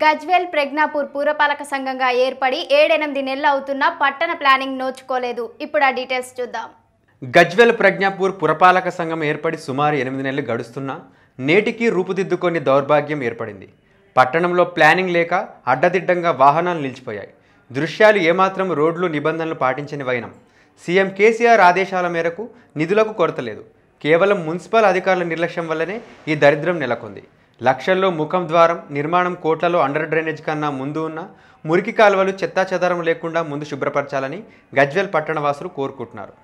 గజ్వేల్ ప్రజ్ఞాపూర్ పురపాలక సంఘంగా ఏర్పడి ఏడెనిమిది నెలలు అవుతున్న పట్టణ ప్లానింగ్ నోచుకోలేదు ఇప్పుడు ఆ డీటెయిల్స్ చూద్దాం గజ్వేల్ ప్రజ్ఞాపూర్ పురపాలక సంఘం ఏర్పడి సుమారు ఎనిమిది నెలలు గడుస్తున్నా నేటికి రూపుదిద్దుకొని దౌర్భాగ్యం ఏర్పడింది పట్టణంలో ప్లానింగ్ లేక అడ్డదిడ్డంగా వాహనాలు నిలిచిపోయాయి దృశ్యాలు ఏమాత్రం రోడ్లు నిబంధనలు పాటించని వైనం సీఎం కేసీఆర్ ఆదేశాల మేరకు నిధులకు కొరత లేదు కేవలం మున్సిపల్ అధికారుల నిర్లక్ష్యం వల్లనే ఈ దరిద్రం నెలకొంది లక్షల్లో ముఖం ద్వారం నిర్మాణం కోట్లలో అండర్ డ్రైనేజ్ కన్నా ముందు ఉన్న మురికి కాలువలు చెత్తాచెదారం లేకుండా ముందు శుభ్రపరచాలని గజ్వెల్ పట్టణవాసులు కోరుకుంటున్నారు